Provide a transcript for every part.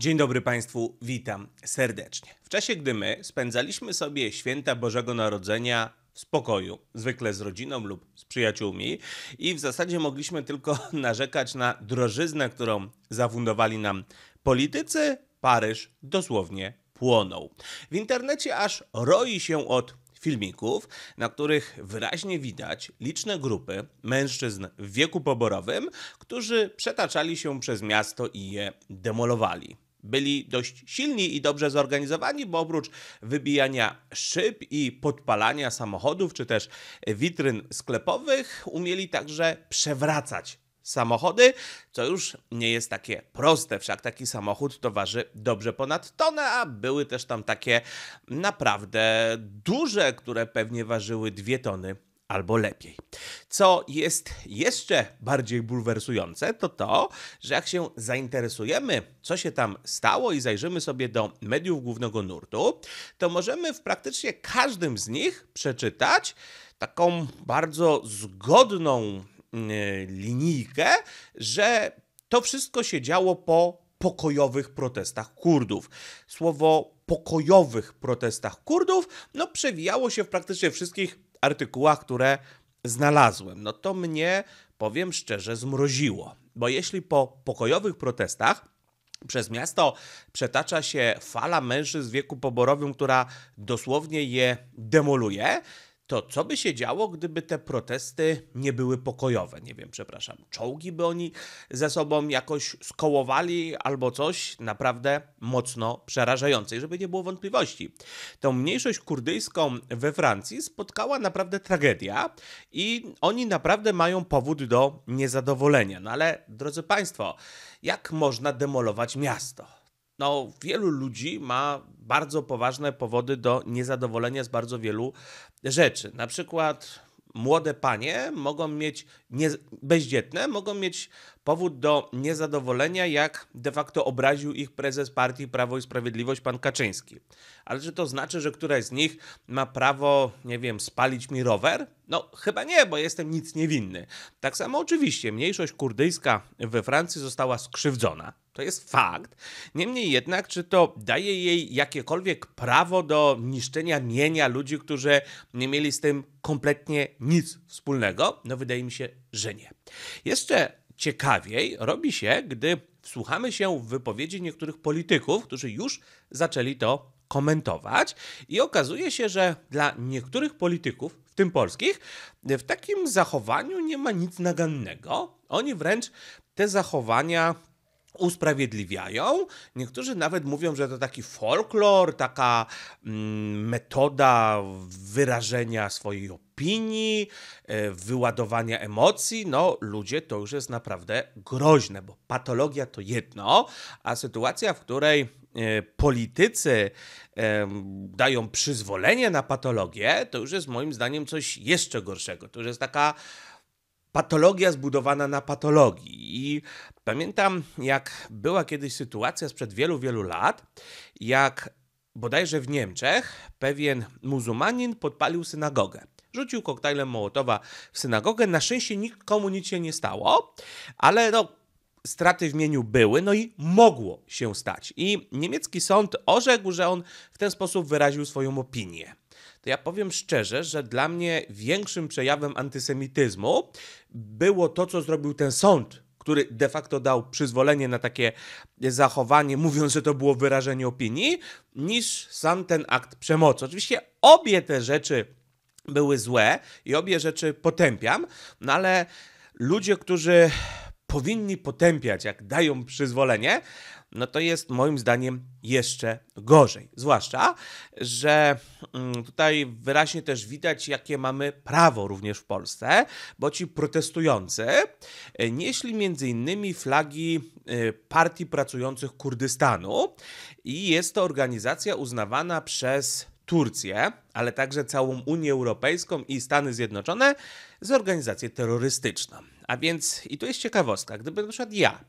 Dzień dobry Państwu, witam serdecznie. W czasie, gdy my spędzaliśmy sobie święta Bożego Narodzenia w spokoju, zwykle z rodziną lub z przyjaciółmi, i w zasadzie mogliśmy tylko narzekać na drożyznę, którą zafundowali nam politycy, Paryż dosłownie płonął. W internecie aż roi się od filmików, na których wyraźnie widać liczne grupy mężczyzn w wieku poborowym, którzy przetaczali się przez miasto i je demolowali byli dość silni i dobrze zorganizowani, bo oprócz wybijania szyb i podpalania samochodów czy też witryn sklepowych, umieli także przewracać samochody, co już nie jest takie proste, wszak taki samochód to waży dobrze ponad tonę, a były też tam takie naprawdę duże, które pewnie ważyły dwie tony albo lepiej. Co jest jeszcze bardziej bulwersujące, to to, że jak się zainteresujemy, co się tam stało i zajrzymy sobie do mediów głównego nurtu, to możemy w praktycznie każdym z nich przeczytać taką bardzo zgodną mm, linijkę, że to wszystko się działo po pokojowych protestach Kurdów. Słowo pokojowych protestach Kurdów no przewijało się w praktycznie wszystkich artykułach, które znalazłem. No to mnie, powiem szczerze, zmroziło, bo jeśli po pokojowych protestach przez miasto przetacza się fala mężczyzn w wieku poborowym, która dosłownie je demoluje, to co by się działo, gdyby te protesty nie były pokojowe? Nie wiem, przepraszam, czołgi by oni ze sobą jakoś skołowali albo coś naprawdę mocno przerażające. I żeby nie było wątpliwości, tą mniejszość kurdyjską we Francji spotkała naprawdę tragedia i oni naprawdę mają powód do niezadowolenia. No ale, drodzy Państwo, jak można demolować miasto? no, wielu ludzi ma bardzo poważne powody do niezadowolenia z bardzo wielu rzeczy. Na przykład młode panie mogą mieć, nie, bezdzietne, mogą mieć powód do niezadowolenia, jak de facto obraził ich prezes partii Prawo i Sprawiedliwość, pan Kaczyński. Ale czy to znaczy, że któraś z nich ma prawo, nie wiem, spalić mi rower? No, chyba nie, bo jestem nic niewinny. Tak samo oczywiście mniejszość kurdyjska we Francji została skrzywdzona. To jest fakt. Niemniej jednak, czy to daje jej jakiekolwiek prawo do niszczenia mienia ludzi, którzy nie mieli z tym kompletnie nic wspólnego? No, wydaje mi się, że nie. Jeszcze ciekawiej robi się, gdy wsłuchamy się w wypowiedzi niektórych polityków, którzy już zaczęli to komentować i okazuje się, że dla niektórych polityków, w tym polskich, w takim zachowaniu nie ma nic nagannego. Oni wręcz te zachowania usprawiedliwiają. Niektórzy nawet mówią, że to taki folklor, taka mm, metoda wyrażenia swojej opinii, e, wyładowania emocji. No, ludzie, to już jest naprawdę groźne, bo patologia to jedno, a sytuacja, w której e, politycy e, dają przyzwolenie na patologię, to już jest moim zdaniem coś jeszcze gorszego. To już jest taka patologia zbudowana na patologii. I pamiętam, jak była kiedyś sytuacja sprzed wielu, wielu lat, jak bodajże w Niemczech pewien muzułmanin podpalił synagogę. Rzucił koktajlem Mołotowa w synagogę. Na szczęście nikomu nic się nie stało, ale no, straty w mieniu były, no i mogło się stać. I niemiecki sąd orzekł, że on w ten sposób wyraził swoją opinię to ja powiem szczerze, że dla mnie większym przejawem antysemityzmu było to, co zrobił ten sąd który de facto dał przyzwolenie na takie zachowanie, mówiąc, że to było wyrażenie opinii, niż sam ten akt przemocy. Oczywiście obie te rzeczy były złe i obie rzeczy potępiam, no ale ludzie, którzy powinni potępiać, jak dają przyzwolenie, no to jest moim zdaniem jeszcze gorzej. Zwłaszcza, że mm, tutaj wyraźnie też widać, jakie mamy prawo również w Polsce, bo ci protestujący e, nieśli między innymi flagi e, Partii Pracujących Kurdystanu i jest to organizacja uznawana przez Turcję, ale także całą Unię Europejską i Stany Zjednoczone za organizację terrorystyczną. A więc, i tu jest ciekawostka, gdyby na przykład ja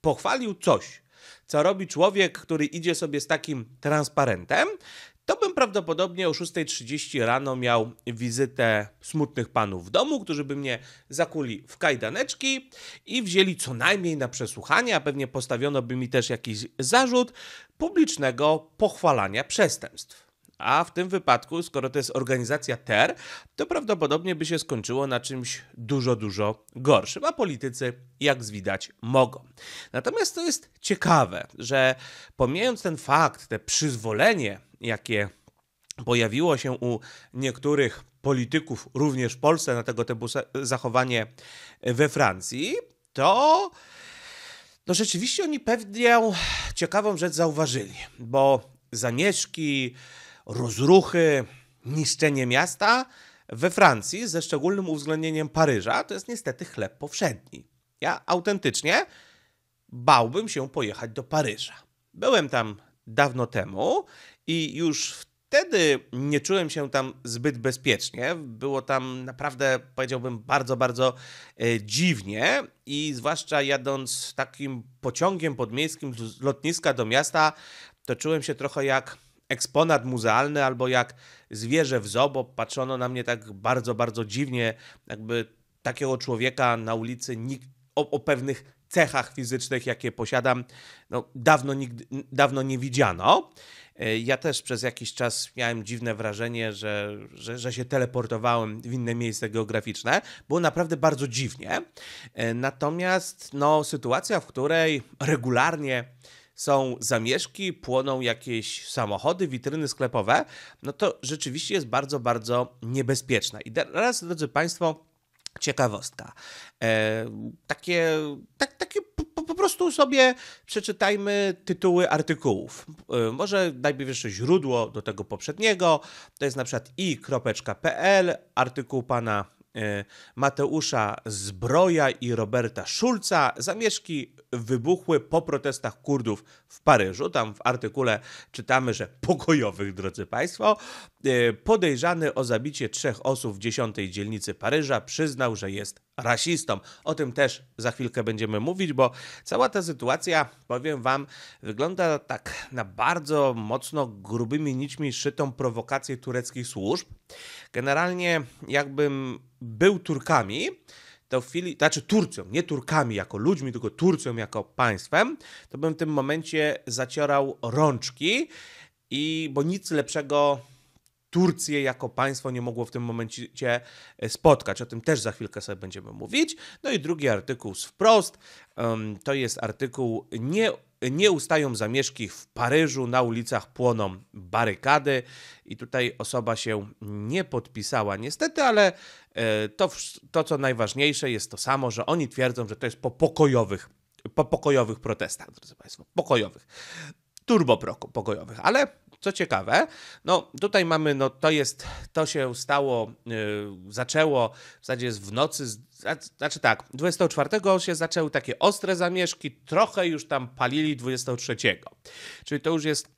pochwalił coś, co robi człowiek, który idzie sobie z takim transparentem, to bym prawdopodobnie o 6.30 rano miał wizytę smutnych panów w domu, którzy by mnie zakuli w kajdaneczki i wzięli co najmniej na przesłuchanie, a pewnie postawiono by mi też jakiś zarzut publicznego pochwalania przestępstw. A w tym wypadku, skoro to jest organizacja TER, to prawdopodobnie by się skończyło na czymś dużo, dużo gorszym. A politycy, jak widać, mogą. Natomiast to jest ciekawe, że pomijając ten fakt, te przyzwolenie, jakie pojawiło się u niektórych polityków, również w Polsce, na tego typu zachowanie we Francji, to no rzeczywiście oni pewną ciekawą rzecz zauważyli, bo zamieszki, rozruchy, niszczenie miasta we Francji, ze szczególnym uwzględnieniem Paryża, to jest niestety chleb powszedni. Ja autentycznie bałbym się pojechać do Paryża. Byłem tam dawno temu i już wtedy nie czułem się tam zbyt bezpiecznie. Było tam naprawdę, powiedziałbym, bardzo, bardzo e, dziwnie i zwłaszcza jadąc takim pociągiem podmiejskim z lotniska do miasta, to czułem się trochę jak eksponat muzealny, albo jak zwierzę w zobo patrzono na mnie tak bardzo, bardzo dziwnie, jakby takiego człowieka na ulicy nikt o, o pewnych cechach fizycznych, jakie posiadam, no, dawno, nigdy, dawno nie widziano. E, ja też przez jakiś czas miałem dziwne wrażenie, że, że, że, się teleportowałem w inne miejsce geograficzne. Było naprawdę bardzo dziwnie. E, natomiast no, sytuacja, w której regularnie są zamieszki, płoną jakieś samochody, witryny sklepowe, no to rzeczywiście jest bardzo, bardzo niebezpieczna. I teraz, drodzy Państwo, ciekawostka. E, takie, tak, takie po, po, prostu sobie przeczytajmy tytuły artykułów. E, może najpierw jeszcze źródło do tego poprzedniego, to jest na przykład i.pl, artykuł pana E, Mateusza Zbroja i Roberta Szulca zamieszki wybuchły po protestach Kurdów w Paryżu. Tam w artykule czytamy, że pokojowych, drodzy Państwo. E, Podejrzany o zabicie trzech osób w dziesiątej dzielnicy Paryża przyznał, że jest rasistą. O tym też za chwilkę będziemy mówić, bo cała ta sytuacja, powiem Wam, wygląda tak na bardzo mocno grubymi nićmi szytą prowokację tureckich służb. Generalnie, jakbym był Turkami, to w chwili, znaczy Turcją, nie Turkami jako ludźmi, tylko Turcją jako państwem, to bym w tym momencie zacierał rączki i bo nic lepszego Turcję jako państwo nie mogło w tym momencie e, spotkać. O tym też za chwilkę sobie będziemy mówić. No i drugi artykuł z wprost. To jest artykuł nie nie ustają zamieszki w Paryżu, na ulicach płoną barykady i tutaj osoba się nie podpisała niestety, ale e, to, to co najważniejsze jest to samo, że oni twierdzą, że to jest po pokojowych, po pokojowych protestach, drodzy Państwo, pokojowych turbo Ale co ciekawe, no tutaj mamy, no to jest, to się stało, yy, zaczęło w zasadzie w nocy, znaczy tak, 24 się zaczęły takie ostre zamieszki, trochę już tam palili 23. Czyli to już jest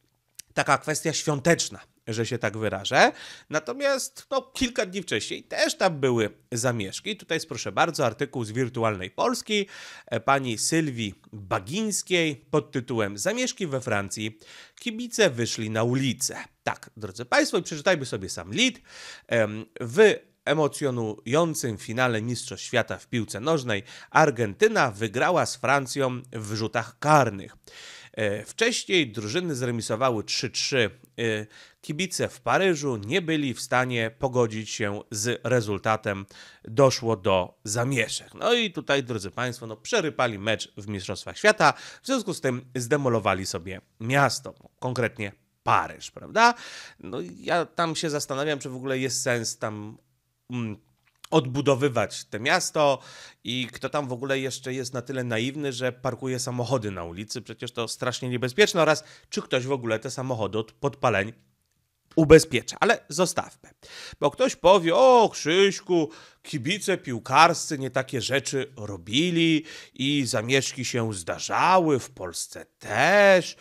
taka kwestia świąteczna, że się tak wyrażę. Natomiast no, kilka dni wcześniej też tam były zamieszki. Tutaj jest, proszę bardzo, artykuł z Wirtualnej Polski e, pani Sylwii Bagińskiej pod tytułem Zamieszki we Francji. Kibice wyszli na ulicę. Tak, drodzy Państwo, i przeczytajmy sobie sam lid. W emocjonującym finale Mistrzostw Świata w piłce nożnej Argentyna wygrała z Francją w rzutach karnych. E, wcześniej drużyny zremisowały 3-3. E, kibice w Paryżu nie byli w stanie pogodzić się z rezultatem. Doszło do zamieszek. No i tutaj, drodzy Państwo, no, przerypali mecz w Mistrzostwach Świata, w związku z tym zdemolowali sobie miasto, no konkretnie Paryż, prawda? No ja tam się zastanawiam, czy w ogóle jest sens tam mm, odbudowywać te miasto i kto tam w ogóle jeszcze jest na tyle naiwny, że parkuje samochody na ulicy, przecież to strasznie niebezpieczne oraz czy ktoś w ogóle te samochody od podpaleń ubezpiecza, ale zostawmy. Bo ktoś powie, o Krzyśku, kibice piłkarscy nie takie rzeczy robili i zamieszki się zdarzały, w Polsce też,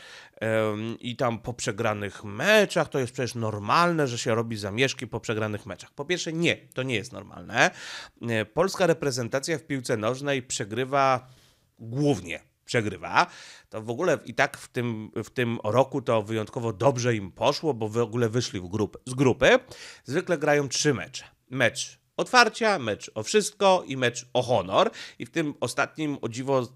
i tam po przegranych meczach to jest przecież normalne, że się robi zamieszki po przegranych meczach. Po pierwsze, nie, to nie jest normalne. E, polska reprezentacja w piłce nożnej przegrywa głównie przegrywa, to w ogóle i tak w tym, w tym roku to wyjątkowo dobrze im poszło, bo w ogóle wyszli w grupy, z grupy. Zwykle grają trzy mecze. Mecz otwarcia, mecz o wszystko i mecz o honor. I w tym ostatnim o dziwo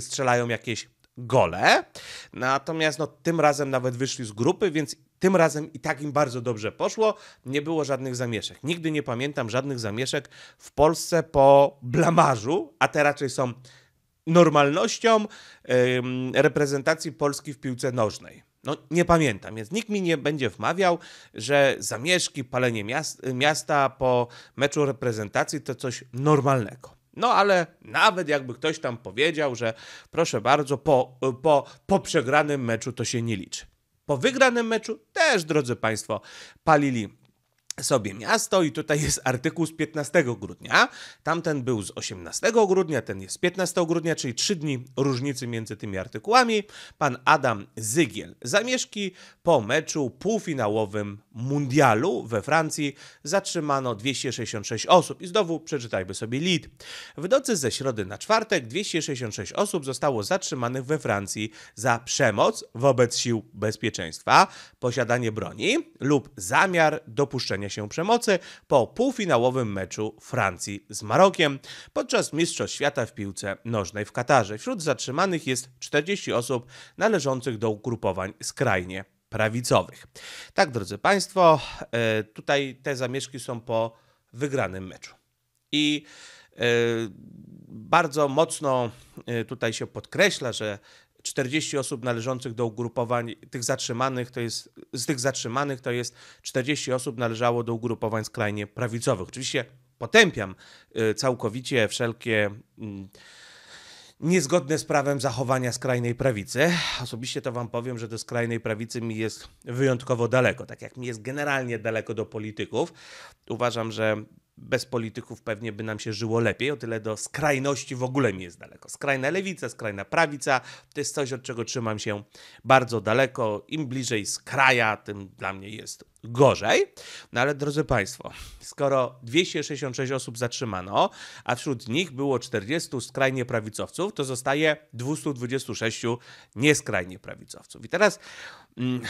strzelają jakieś gole. Natomiast no, tym razem nawet wyszli z grupy, więc tym razem i tak im bardzo dobrze poszło. Nie było żadnych zamieszek. Nigdy nie pamiętam żadnych zamieszek w Polsce po blamarzu, a te raczej są normalnością reprezentacji Polski w piłce nożnej. No, nie pamiętam, więc nikt mi nie będzie wmawiał, że zamieszki, palenie miasta po meczu reprezentacji to coś normalnego. No ale nawet jakby ktoś tam powiedział, że proszę bardzo, po, po, po przegranym meczu to się nie liczy. Po wygranym meczu też, drodzy Państwo, palili sobie miasto i tutaj jest artykuł z 15 grudnia. Tamten był z 18 grudnia, ten jest z 15 grudnia, czyli trzy dni różnicy między tymi artykułami. Pan Adam Zygiel zamieszki po meczu półfinałowym mundialu we Francji zatrzymano 266 osób. I znowu przeczytajmy sobie lid. W nocy ze środy na czwartek 266 osób zostało zatrzymanych we Francji za przemoc wobec sił bezpieczeństwa, posiadanie broni lub zamiar dopuszczenia się przemocy po półfinałowym meczu Francji z Marokiem podczas Mistrzostw Świata w piłce nożnej w Katarze. Wśród zatrzymanych jest 40 osób należących do ugrupowań skrajnie prawicowych. Tak, drodzy Państwo, e, tutaj te zamieszki są po wygranym meczu. I e, bardzo mocno e, tutaj się podkreśla, że 40 osób należących do ugrupowań tych zatrzymanych to jest z tych zatrzymanych to jest 40 osób należało do ugrupowań skrajnie prawicowych. Oczywiście potępiam całkowicie wszelkie mm, niezgodne z prawem zachowania skrajnej prawicy. Osobiście to wam powiem, że do skrajnej prawicy mi jest wyjątkowo daleko, tak jak mi jest generalnie daleko do polityków. Uważam, że bez polityków pewnie by nam się żyło lepiej, o tyle do skrajności w ogóle mi jest daleko. Skrajna lewica, skrajna prawica to jest coś, od czego trzymam się bardzo daleko. Im bliżej skraja, tym dla mnie jest gorzej. No ale drodzy Państwo, skoro 266 osób zatrzymano, a wśród nich było 40 skrajnie prawicowców, to zostaje 226 nieskrajnie prawicowców. I teraz. Mm,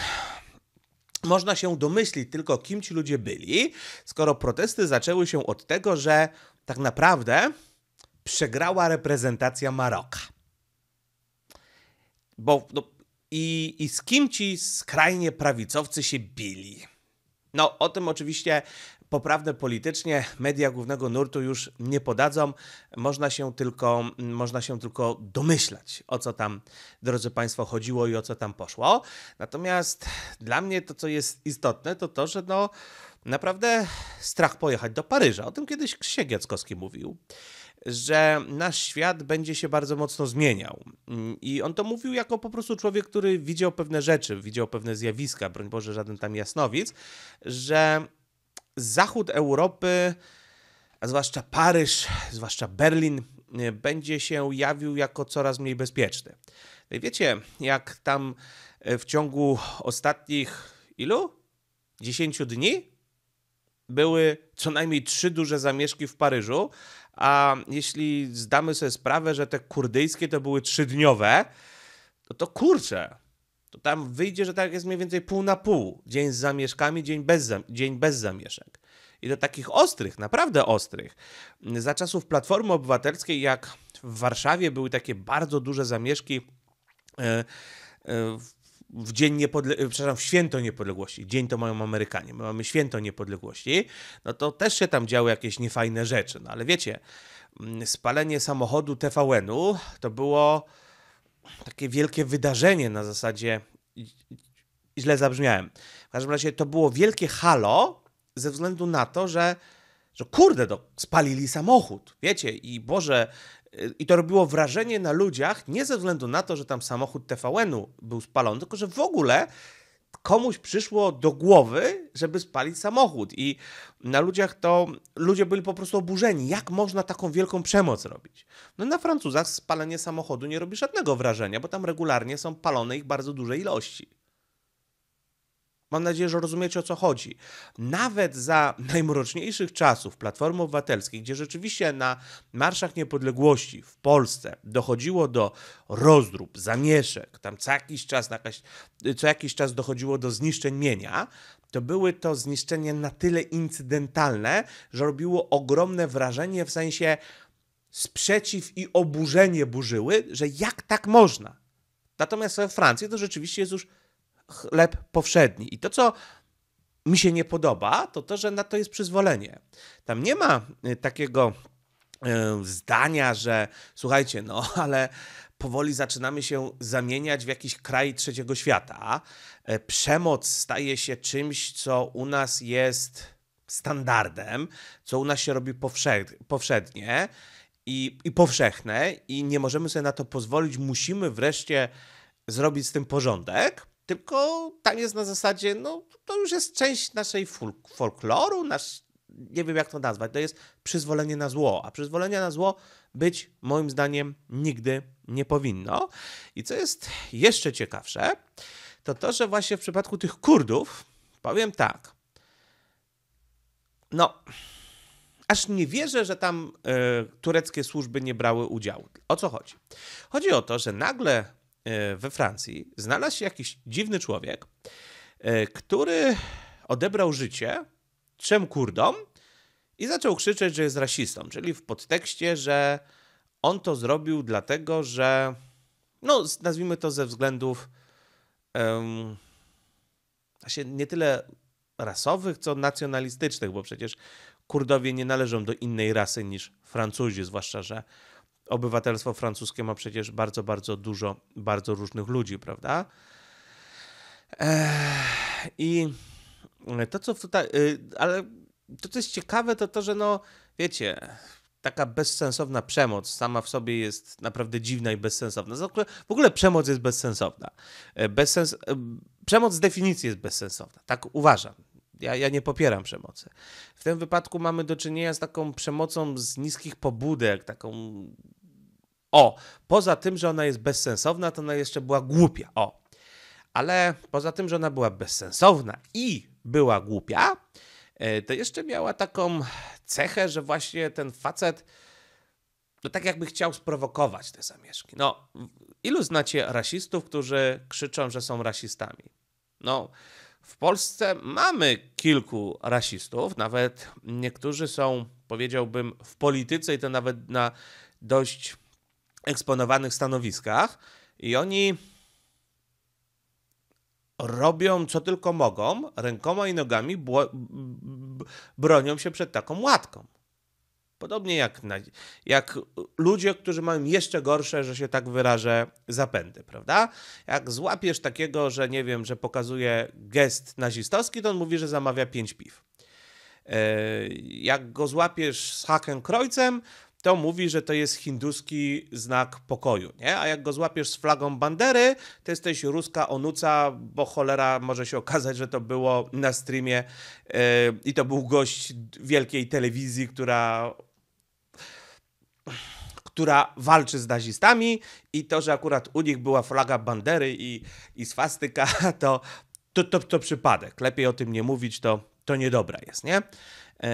można się domyślić tylko, kim ci ludzie byli, skoro protesty zaczęły się od tego, że tak naprawdę przegrała reprezentacja Maroka. Bo, no, i, I z kim ci skrajnie prawicowcy się bili? No, o tym oczywiście poprawne politycznie media głównego nurtu już nie podadzą. Można się tylko, można się tylko domyślać, o co tam, drodzy Państwo, chodziło i o co tam poszło. Natomiast dla mnie to, co jest istotne, to to, że no, naprawdę strach pojechać do Paryża. O tym kiedyś Krzysiek Jackowski mówił że nasz świat będzie się bardzo mocno zmieniał. I on to mówił jako po prostu człowiek, który widział pewne rzeczy, widział pewne zjawiska, broń Boże, żaden tam jasnowic, że zachód Europy, a zwłaszcza Paryż, zwłaszcza Berlin, e, będzie się jawił jako coraz mniej bezpieczny. No i wiecie, jak tam e, w ciągu ostatnich ilu? 10 dni były co najmniej trzy duże zamieszki w Paryżu, a jeśli zdamy sobie sprawę, że te kurdyjskie to były trzydniowe, to kurczę, to tam wyjdzie, że tak jest mniej więcej pół na pół. Dzień z zamieszkami, dzień bez, zam dzień bez zamieszek. I do takich ostrych, naprawdę ostrych. Za czasów Platformy Obywatelskiej, jak w Warszawie były takie bardzo duże zamieszki e, e, w dzień e, przepraszam, w święto niepodległości. Dzień to mają Amerykanie. My mamy święto niepodległości. No to też się tam działy jakieś niefajne rzeczy. No ale wiecie, spalenie samochodu TVN-u to było takie wielkie wydarzenie na zasadzie źle zabrzmiałem. W każdym razie to było wielkie halo ze względu na to, że, że kurde, do, no, spalili samochód, wiecie, i Boże, i to robiło wrażenie na ludziach nie ze względu na to, że tam samochód TVN-u był spalony, tylko że w ogóle komuś przyszło do głowy, żeby spalić samochód i na ludziach to ludzie byli po prostu oburzeni. Jak można taką wielką przemoc robić? No na Francuzach spalenie samochodu nie robi żadnego wrażenia, bo tam regularnie są palone ich bardzo duże ilości. Mam nadzieję, że rozumiecie o co chodzi. Nawet za najmroczniejszych czasów Platformy Obywatelskiej, gdzie rzeczywiście na marszach niepodległości w Polsce dochodziło do rozdrób, zamieszek, tam co jakiś czas, jakaś, co jakiś czas dochodziło do zniszczeń mienia, to były to zniszczenia na tyle incydentalne, że robiło ogromne wrażenie w sensie sprzeciw i oburzenie burzyły, że jak tak można. Natomiast we Francji to rzeczywiście jest już chleb powszedni. I to, co mi się nie podoba, to to, że na to jest przyzwolenie. Tam nie ma y, takiego y, zdania, że słuchajcie, no ale powoli zaczynamy się zamieniać w jakiś kraj trzeciego świata. E, przemoc staje się czymś, co u nas jest standardem, co u nas się robi powszednie i, i powszechne, i nie możemy sobie na to pozwolić. Musimy wreszcie zrobić z tym porządek tylko tam jest na zasadzie, no to już jest część naszej folk folkloru, nasz, nie wiem jak to nazwać, to jest przyzwolenie na zło, a przyzwolenie na zło być moim zdaniem nigdy nie powinno. I co jest jeszcze ciekawsze, to to, że właśnie w przypadku tych Kurdów, powiem tak, no aż nie wierzę, że tam y, tureckie służby nie brały udziału. O co chodzi? Chodzi o to, że nagle E, we Francji znalazł się jakiś dziwny człowiek, e, który odebrał życie trzem Kurdom i zaczął krzyczeć, że jest rasistą, czyli w podtekście, że on to zrobił dlatego, że no nazwijmy to ze względów um, nie tyle rasowych, co nacjonalistycznych, bo przecież Kurdowie nie należą do innej rasy niż Francuzi, zwłaszcza, że obywatelstwo francuskie ma przecież bardzo, bardzo dużo, bardzo różnych ludzi, prawda? I to, co tutaj, y, ale to, co jest ciekawe, to to, że no, wiecie, taka bezsensowna przemoc sama w sobie jest naprawdę dziwna i bezsensowna. W ogóle, przemoc jest bezsensowna. E, bezsens... E, przemoc z definicji jest bezsensowna, tak uważam. Ja, ja nie popieram przemocy. W tym wypadku mamy do czynienia z taką przemocą z niskich pobudek, taką o, poza tym, że ona jest bezsensowna, to ona jeszcze była głupia. O, ale poza tym, że ona była bezsensowna i była głupia, e, to jeszcze miała taką cechę, że właśnie ten facet no tak jakby chciał sprowokować te zamieszki. No, ilu znacie rasistów, którzy krzyczą, że są rasistami? No, w Polsce mamy kilku rasistów, nawet niektórzy są, powiedziałbym, w polityce i to nawet na dość eksponowanych stanowiskach i oni robią co tylko mogą, rękoma i nogami bronią się przed taką łatką. Podobnie jak, na, jak ludzie, którzy mają jeszcze gorsze, że się tak wyrażę, zapędy, prawda? Jak złapiesz takiego, że nie wiem, że pokazuje gest nazistowski, to on mówi, że zamawia pięć piw. E, jak go złapiesz z hakiem krojcem, to mówi, że to jest hinduski znak pokoju, nie? A jak go złapiesz z flagą bandery, to jesteś ruska onuca, bo cholera może się okazać, że to było na streamie yy, i to był gość wielkiej telewizji, która która walczy z nazistami i to, że akurat u nich była flaga bandery i, i swastyka, to, to, to, to przypadek. Lepiej o tym nie mówić, to, to niedobra jest, nie? Yy,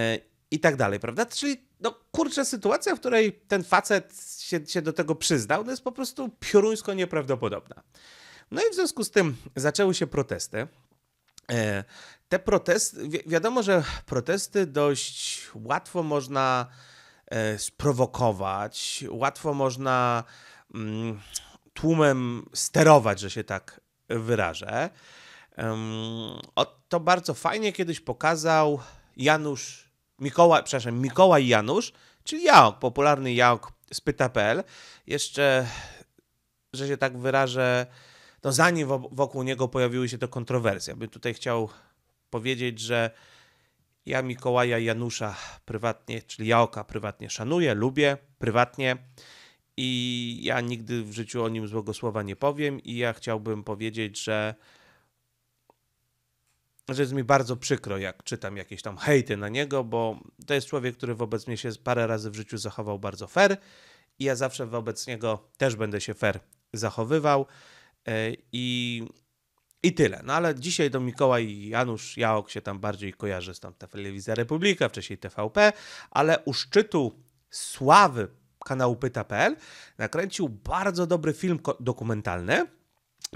i tak dalej, prawda? Czyli, no kurczę, sytuacja, w której ten facet się, się do tego przyznał, no, jest po prostu pioruńsko nieprawdopodobna. No i w związku z tym zaczęły się protesty. E, te protesty, wi wiadomo, że protesty dość łatwo można e, sprowokować, łatwo można mm, tłumem sterować, że się tak wyrażę. To bardzo fajnie kiedyś pokazał Janusz Mikołaj, przepraszam, Mikołaj Janusz, czyli Jaok, popularny Jaok z Pyta.pl. Jeszcze, że się tak wyrażę, no zanim wokół niego pojawiły się te kontrowersje. Bym tutaj chciał powiedzieć, że ja Mikołaja Janusza prywatnie, czyli Jaoka prywatnie szanuję, lubię prywatnie i ja nigdy w życiu o nim złego słowa nie powiem i ja chciałbym powiedzieć, że że jest mi bardzo przykro, jak czytam jakieś tam hejty na niego, bo to jest człowiek, który wobec mnie się parę razy w życiu zachował bardzo fair i ja zawsze wobec niego też będę się fair zachowywał e, i, i tyle. No ale dzisiaj do Mikołaj i Janusz Jaok się tam bardziej kojarzy z tam Telewizja Republika, wcześniej TVP, ale u szczytu sławy kanału Pyta.pl nakręcił bardzo dobry film dokumentalny,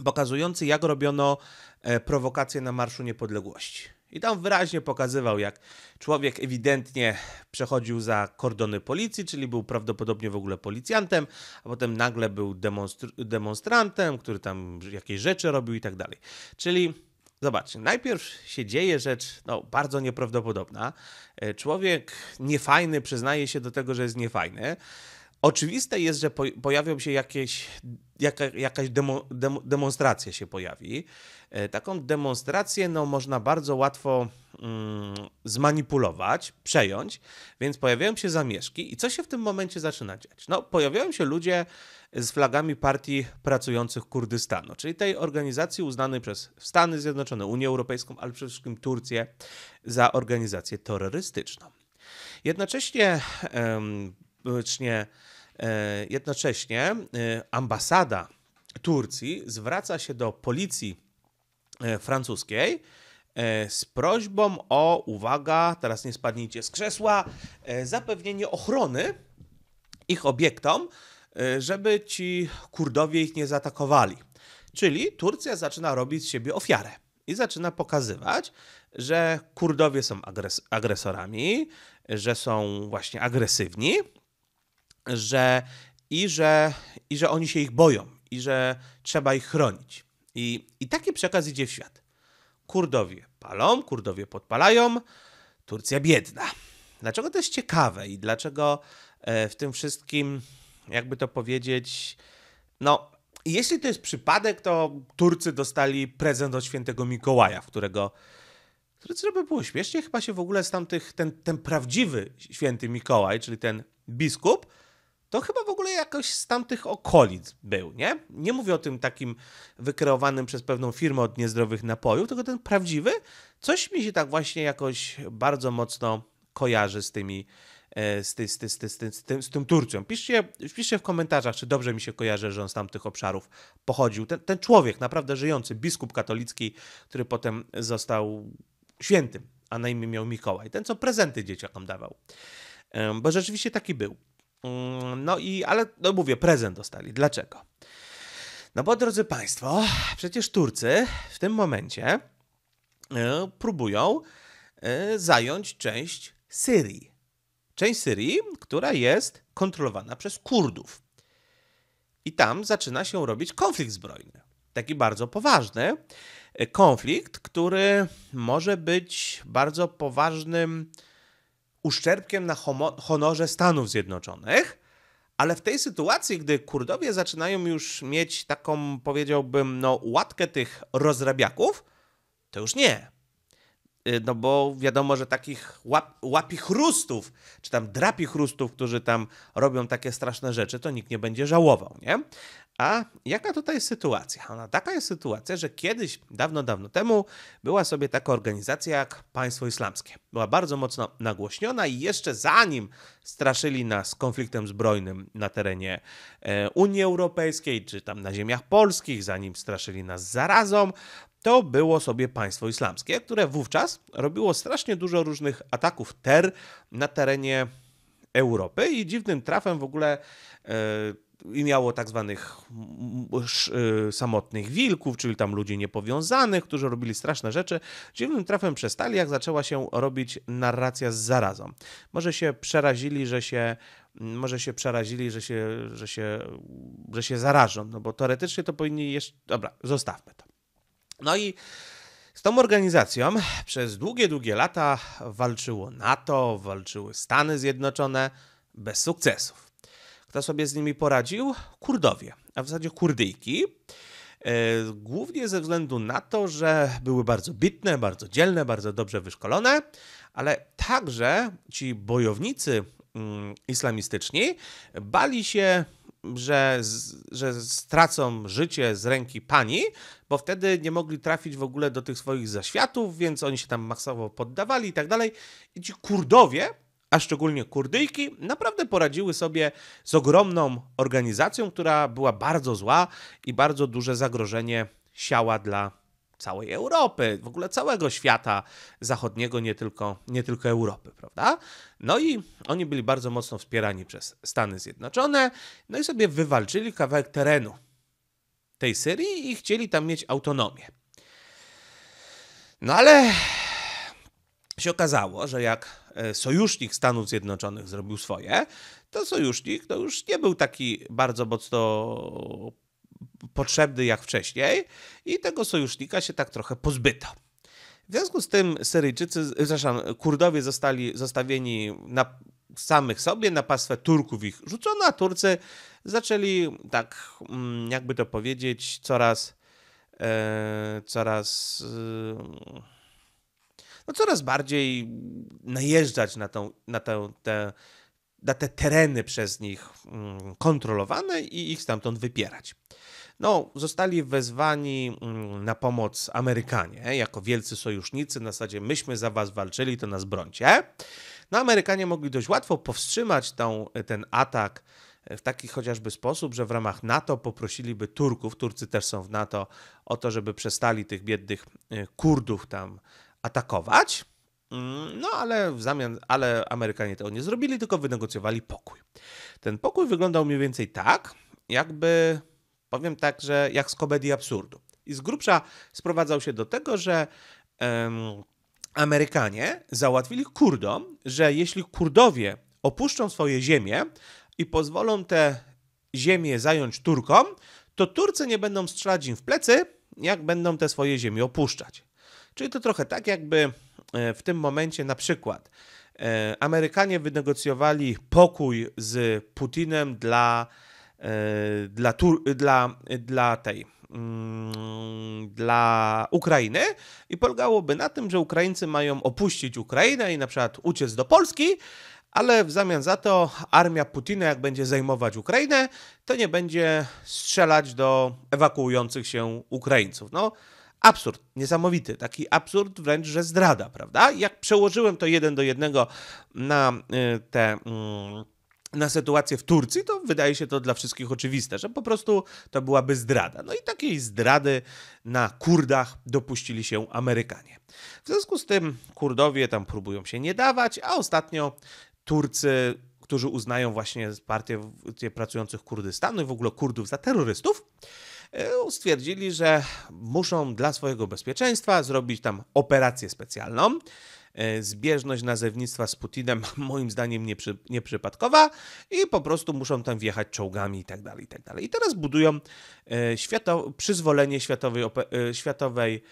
pokazujący, jak robiono e, prowokacje na Marszu Niepodległości. I tam wyraźnie pokazywał, jak człowiek ewidentnie przechodził za kordony policji, czyli był prawdopodobnie w ogóle policjantem, a potem nagle był demonstr- demonstrantem, który tam jakieś rzeczy robił i tak dalej. Czyli zobaczcie, najpierw się dzieje rzecz no, bardzo nieprawdopodobna. E, człowiek niefajny przyznaje się do tego, że jest niefajny. Oczywiste jest, że pojawią się jakieś, jaka, jakaś demo, demonstracja się pojawi. E, taką demonstrację no, można bardzo łatwo mm, zmanipulować, przejąć, więc pojawiają się zamieszki i co się w tym momencie zaczyna dziać? No, pojawiają się ludzie z flagami Partii Pracujących Kurdystanu, czyli tej organizacji uznanej przez Stany Zjednoczone, Unię Europejską, ale przede wszystkim Turcję za organizację terrorystyczną. Jednocześnie E, jednocześnie, jednocześnie ambasada Turcji zwraca się do policji e, francuskiej e, z prośbą o, uwaga, teraz nie spadnijcie z krzesła, zapewnienie ochrony ich obiektom, żeby ci Kurdowie ich nie zaatakowali. Czyli Turcja zaczyna robić z siebie ofiarę i zaczyna pokazywać, że Kurdowie są agres- agresorami, że są właśnie agresywni że i że, i że oni się ich boją, i że trzeba ich chronić. I, I taki przekaz idzie w świat. Kurdowie palą, Kurdowie podpalają, Turcja biedna. Dlaczego to jest ciekawe i dlaczego e, w tym wszystkim, jakby to powiedzieć, no, jeśli to jest przypadek, to Turcy dostali prezent od świętego Mikołaja, w którego, który, co by było śmiesznie, chyba się w ogóle z tamtych, ten, ten prawdziwy święty Mikołaj, czyli ten biskup, to chyba w ogóle jakoś z tamtych okolic był, nie? Nie mówię o tym takim wykreowanym przez pewną firmę od niezdrowych napojów, tylko ten prawdziwy, coś mi się tak właśnie jakoś bardzo mocno kojarzy z tymi, e, z, ty, z, ty, z, ty, z, ty, z, tym, z tym Turcją. Piszcie, piszcie w komentarzach, czy dobrze mi się kojarzy, że on z tamtych obszarów pochodził. Ten, ten człowiek, naprawdę żyjący, biskup katolicki, który potem został świętym, a na imię miał Mikołaj. Ten, co prezenty dzieciakom dawał. Bo rzeczywiście taki był. Mm, no i, ale no mówię, prezent dostali. Dlaczego? No bo drodzy Państwo, przecież Turcy w tym momencie e, próbują e, zająć część Syrii. Część Syrii, która jest kontrolowana przez Kurdów. I tam zaczyna się robić konflikt zbrojny. Taki bardzo poważny e, konflikt, który może być bardzo poważnym uszczerbkiem na honorze Stanów Zjednoczonych. Ale w tej sytuacji, gdy Kurdowie zaczynają już mieć taką, powiedziałbym, no, łatkę tych rozrabiaków, to już nie. Y, no bo wiadomo, że takich łap, łapichrustów, czy tam drapichrustów, którzy tam robią takie straszne rzeczy, to nikt nie będzie żałował, nie? A jaka tutaj jest sytuacja? Ona taka jest sytuacja, że kiedyś, dawno, dawno temu, była sobie taka organizacja jak Państwo Islamskie. Była bardzo mocno nagłośniona i jeszcze zanim straszyli nas konfliktem zbrojnym na terenie e, Unii Europejskiej czy tam na ziemiach polskich, zanim straszyli nas zarazą, to było sobie państwo islamskie, które wówczas robiło strasznie dużo różnych ataków ter na terenie Europy i dziwnym trafem w ogóle. Yy, i miało tak zwanych y, samotnych wilków, czyli tam ludzi niepowiązanych, którzy robili straszne rzeczy. Dziwnym trafem przestali, jak zaczęła się robić narracja z zarazą. Może się przerazili, że się może się przerazili, że się, że się, że się zarażą, no bo teoretycznie to powinni jeszcze... Dobra, zostawmy to. No i z tą organizacją przez długie, długie lata walczyło NATO, walczyły Stany Zjednoczone bez sukcesów kto sobie z nimi poradził? Kurdowie, a w zasadzie Kurdyjki. E, głównie ze względu na to, że były bardzo bitne, bardzo dzielne, bardzo dobrze wyszkolone, ale także ci bojownicy mm, islamistyczni bali się, że, że stracą życie z ręki pani, bo wtedy nie mogli trafić w ogóle do tych swoich zaświatów, więc oni się tam maksowo poddawali i tak dalej. I ci Kurdowie a szczególnie Kurdyjki, naprawdę poradziły sobie z ogromną organizacją, która była bardzo zła i bardzo duże zagrożenie siała dla całej Europy, w ogóle całego świata zachodniego, nie tylko, nie tylko Europy, prawda? No i oni byli bardzo mocno wspierani przez Stany Zjednoczone, no i sobie wywalczyli kawałek terenu tej Syrii i chcieli tam mieć autonomię. No ale się okazało, że jak e, sojusznik Stanów Zjednoczonych zrobił swoje, to sojusznik to no już nie był taki bardzo mocno potrzebny jak wcześniej i tego sojusznika się tak trochę pozbyto. W związku z tym Syryjczycy, e, przepraszam, Kurdowie zostali zostawieni na samych sobie, na pastwę Turków ich rzucono, a Turcy zaczęli tak, mm, jakby to powiedzieć, coraz, e, coraz... E, no coraz bardziej najeżdżać na, tą, na, tą te, na te tereny przez nich mm, kontrolowane i ich stamtąd wypierać. No, zostali wezwani mm, na pomoc Amerykanie jako wielcy sojusznicy. Na zasadzie myśmy za was walczyli, to nas broncie. No, Amerykanie mogli dość łatwo powstrzymać tą, ten atak e, w taki chociażby sposób, że w ramach NATO poprosiliby Turków, Turcy też są w NATO, o to, żeby przestali tych biednych e, Kurdów tam atakować. Mm, no, ale w zamian, ale Amerykanie tego nie zrobili, tylko wynegocjowali pokój. Ten pokój wyglądał mniej więcej tak, jakby, powiem tak, że jak z komedii absurdu. I z grubsza sprowadzał się do tego, że Amerykanie załatwili Kurdom, że jeśli Kurdowie opuszczą swoje ziemię i pozwolą te ziemię zająć Turkom, to Turcy nie będą strzelać im w plecy, jak będą te swoje ziemie opuszczać. Czyli to trochę tak, jakby e, w tym momencie na przykład e, Amerykanie wynegocjowali pokój z Putinem dla, e, dla, dla, dla tej. Mm, dla Ukrainy i polegałoby na tym, że Ukraińcy mają opuścić Ukrainę i na przykład uciec do Polski, ale w zamian za to armia Putina, jak będzie zajmować Ukrainę, to nie będzie strzelać do ewakuujących się Ukraińców. No, absurd, niesamowity, taki absurd wręcz, że zdrada, prawda? Jak przełożyłem to jeden do jednego na y, te mm, na sytuację w Turcji, to wydaje się to dla wszystkich oczywiste, że po prostu to byłaby zdrada. No i takiej zdrady na Kurdach dopuścili się Amerykanie. W związku z tym Kurdowie tam próbują się nie dawać, a ostatnio Turcy, którzy uznają właśnie partię pracujących Kurdystanu i w ogóle Kurdów za terrorystów, E, stwierdzili, że muszą dla swojego bezpieczeństwa zrobić tam operację specjalną. E, zbieżność nazewnictwa z Putinem moim zdaniem nieprzy, nieprzypadkowa i po prostu muszą tam wjechać czołgami i tak dalej, i tak dalej. I teraz budują e, świato przyzwolenie światowej, światowej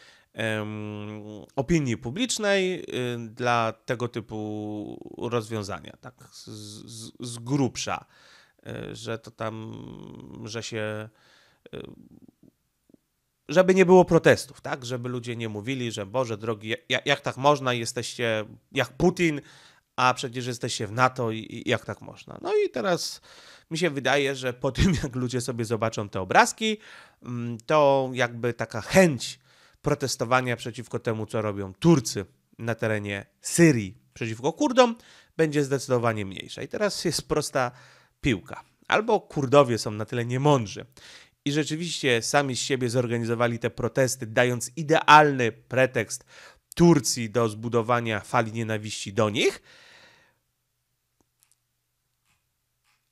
opinii publicznej dla tego typu rozwiązania, tak z, z, z grubsza, że to tam, że się E, żeby nie było protestów, tak? Żeby ludzie nie mówili, że Boże drogi, jak, jak tak można, jesteście jak Putin, a przecież jesteście w NATO i, i jak tak można. No i teraz mi się wydaje, że po tym, jak ludzie sobie zobaczą te obrazki, mm, to jakby taka chęć protestowania przeciwko temu, co robią Turcy na terenie Syrii przeciwko Kurdom, będzie zdecydowanie mniejsza. I teraz jest prosta piłka. Albo Kurdowie są na tyle niemądrzy i rzeczywiście sami z siebie zorganizowali te protesty, dając idealny pretekst Turcji do zbudowania fali nienawiści do nich.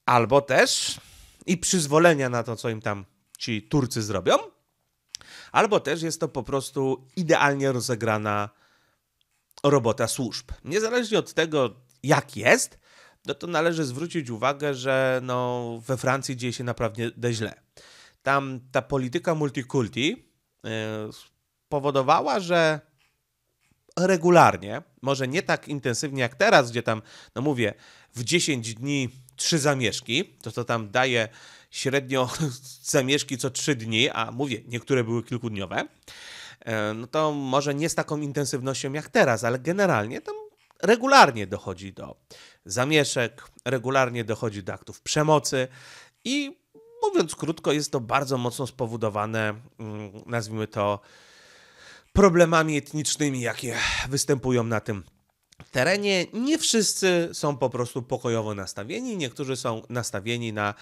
Albo też i przyzwolenia na to, co im tam ci Turcy zrobią. Albo też jest to po prostu idealnie rozegrana robota służb. Niezależnie od tego, jak jest, no to należy zwrócić uwagę, że no, we Francji dzieje się naprawdę źle tam ta polityka multikulti y, powodowała, że regularnie, może nie tak intensywnie jak teraz, gdzie tam, no mówię, w 10 dni trzy zamieszki, to to tam daje średnio zamieszki co trzy dni, a mówię, niektóre były kilkudniowe, y, no to może nie z taką intensywnością jak teraz, ale generalnie tam regularnie dochodzi do zamieszek, regularnie dochodzi do aktów przemocy i Mówiąc krótko, jest to bardzo mocno spowodowane, mm, nazwijmy to, problemami etnicznymi, jakie występują na tym terenie. Nie wszyscy są po prostu pokojowo nastawieni, niektórzy są nastawieni na,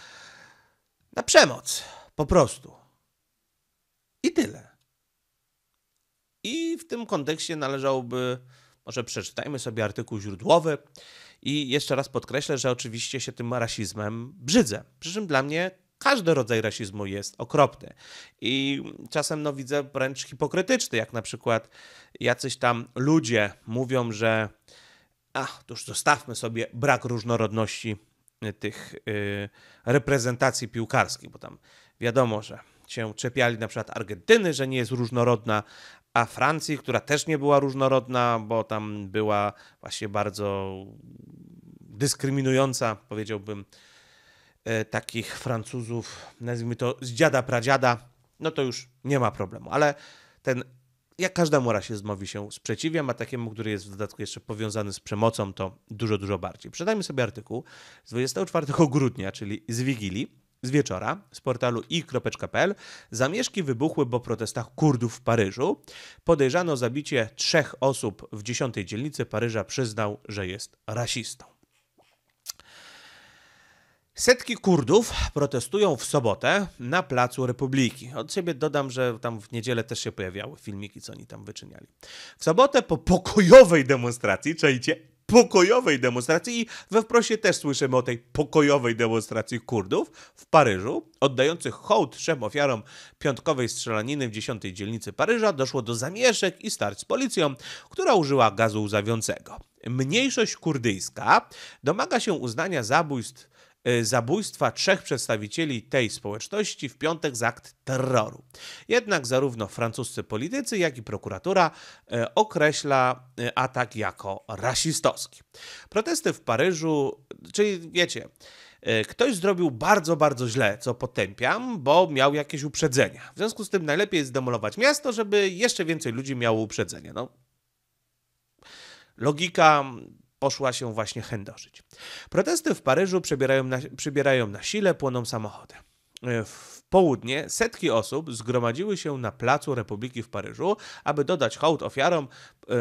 na przemoc. Po prostu. I tyle. I w tym kontekście należałoby, może przeczytajmy sobie artykuł źródłowy. I jeszcze raz podkreślę, że oczywiście się tym rasizmem brzydzę. Przy czym dla mnie każdy rodzaj rasizmu jest okropny. I czasem no, widzę wręcz hipokrytyczny, jak na przykład jacyś tam ludzie mówią, że ach, toż zostawmy sobie brak różnorodności y, tych y, reprezentacji piłkarskich, bo tam wiadomo, że się czepiali na przykład Argentyny, że nie jest różnorodna, a Francji, która też nie była różnorodna, bo tam była właśnie bardzo dyskryminująca, powiedziałbym, E, takich Francuzów, nazwijmy to z dziada pradziada, no to już nie ma problemu. Ale ten, jak każdemu rasizmowi się sprzeciwiam, a takiemu, który jest w dodatku jeszcze powiązany z przemocą, to dużo, dużo bardziej. Przeczytajmy sobie artykuł z 24 grudnia, czyli z Wigilii, z wieczora z portalu i.pl zamieszki wybuchły po protestach Kurdów w Paryżu. Podejrzano zabicie trzech osób w dziesiątej dzielnicy Paryża przyznał, że jest rasistą. Setki Kurdów protestują w sobotę na Placu Republiki. Od siebie dodam, że tam w niedzielę też się pojawiały filmiki, co oni tam wyczyniali. W sobotę po pokojowej demonstracji, czajcie, pokojowej demonstracji i we wprosie też słyszymy o tej pokojowej demonstracji Kurdów w Paryżu, oddających hołd trzem ofiarom piątkowej strzelaniny w 10 dzielnicy Paryża, doszło do zamieszek i starć z policją, która użyła gazu łzawiącego. Mniejszość kurdyjska domaga się uznania zabójstw E, zabójstwa trzech przedstawicieli tej społeczności w piątek z akt terroru. Jednak zarówno francuscy politycy, jak i prokuratura e, określa e, atak jako rasistowski. Protesty w Paryżu, czyli wiecie, Ktoś zrobił bardzo, bardzo źle, co potępiam, bo miał jakieś uprzedzenia. W związku z tym najlepiej zdemolować miasto, żeby jeszcze więcej ludzi miało uprzedzenia. No. Logika poszła się właśnie chędożyć. Protesty w Paryżu przybierają na, przybierają na sile, płoną samochody. E, w południe setki osób zgromadziły się na placu Republiki w Paryżu, aby dodać hołd ofiarom yy,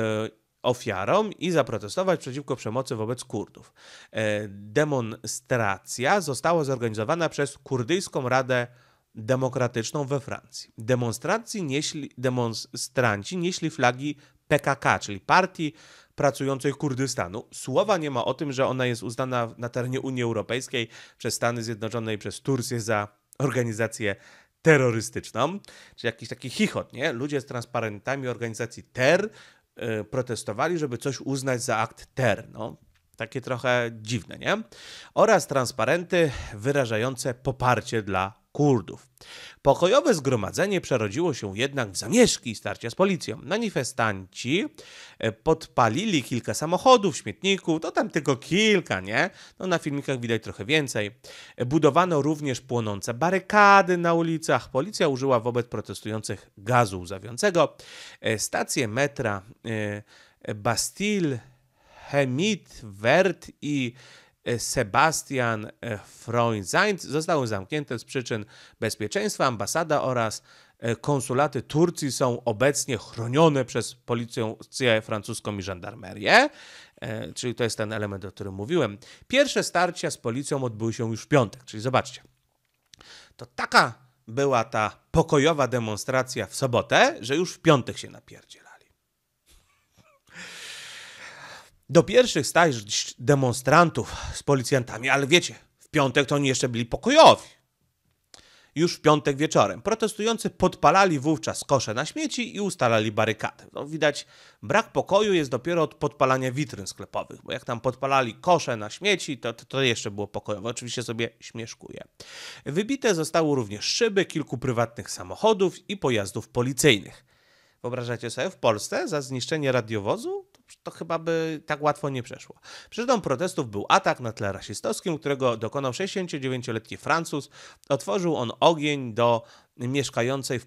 ofiarom i zaprotestować przeciwko przemocy wobec Kurdów. E, demonstracja została zorganizowana przez Kurdyjską Radę Demokratyczną we Francji. Demonstranci nieśli, demonstranci nieśli flagi PKK, czyli Partii pracujących Kurdystanu. Słowa nie ma o tym, że ona jest uznana na terenie Unii Europejskiej przez Stany Zjednoczone i przez Turcję za organizację terrorystyczną. Czyli jakiś taki chichot, nie? Ludzie z transparentami organizacji TER y, protestowali, żeby coś uznać za akt TER. No takie trochę dziwne, nie? Oraz transparenty wyrażające poparcie dla Kurdów. Pokojowe zgromadzenie przerodziło się jednak w zamieszki i starcia z policją. Manifestanci e, podpalili kilka samochodów, śmietników, to tam tylko kilka, nie? No na filmikach widać trochę więcej. Budowano również płonące barykady na ulicach. Policja użyła wobec protestujących gazu łzawiącego. E, stacje metra e, Bastille Hemid Wert i e, Sebastian e, Freundzainz zostały zamknięte z przyczyn bezpieczeństwa. Ambasada oraz e, konsulaty Turcji są obecnie chronione przez policję francuską i żandarmerię, czyli to jest ten element, o którym mówiłem. Pierwsze starcia z policją odbyły się już w piątek, czyli zobaczcie. To taka była ta pokojowa demonstracja w sobotę, że już w piątek się napierdzie. Do pierwszych starć demonstrantów z policjantami, ale wiecie, w piątek to oni jeszcze byli pokojowi. Już w piątek wieczorem protestujący podpalali wówczas kosze na śmieci i ustalali barykady. No, widać, brak pokoju jest dopiero od podpalania witryn sklepowych, bo jak tam podpalali kosze na śmieci, to, to, to jeszcze było pokojowe. Oczywiście sobie śmieszkuje. Wybite zostały również szyby kilku prywatnych samochodów i pojazdów policyjnych. Wyobrażacie sobie w Polsce za zniszczenie radiowozu to chyba by tak łatwo nie przeszło. Przyczyną protestów był atak na tle rasistowskim, którego dokonał 69-letni Francuz. Otworzył on ogień do mieszkającej w, e,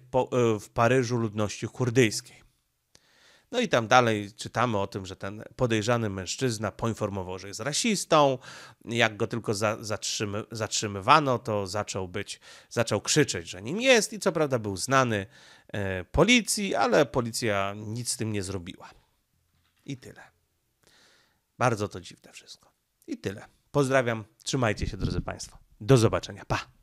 w Paryżu ludności kurdyjskiej. No i tam dalej czytamy o tym, że ten podejrzany mężczyzna poinformował, że jest rasistą. Jak go tylko za, zatrzymy, zatrzymywano, to zaczął być, zaczął krzyczeć, że nim jest i co prawda był znany e, policji, ale policja nic z tym nie zrobiła. I tyle. Bardzo to dziwne wszystko. I tyle. Pozdrawiam. Trzymajcie się, drodzy Państwo. Do zobaczenia. Pa!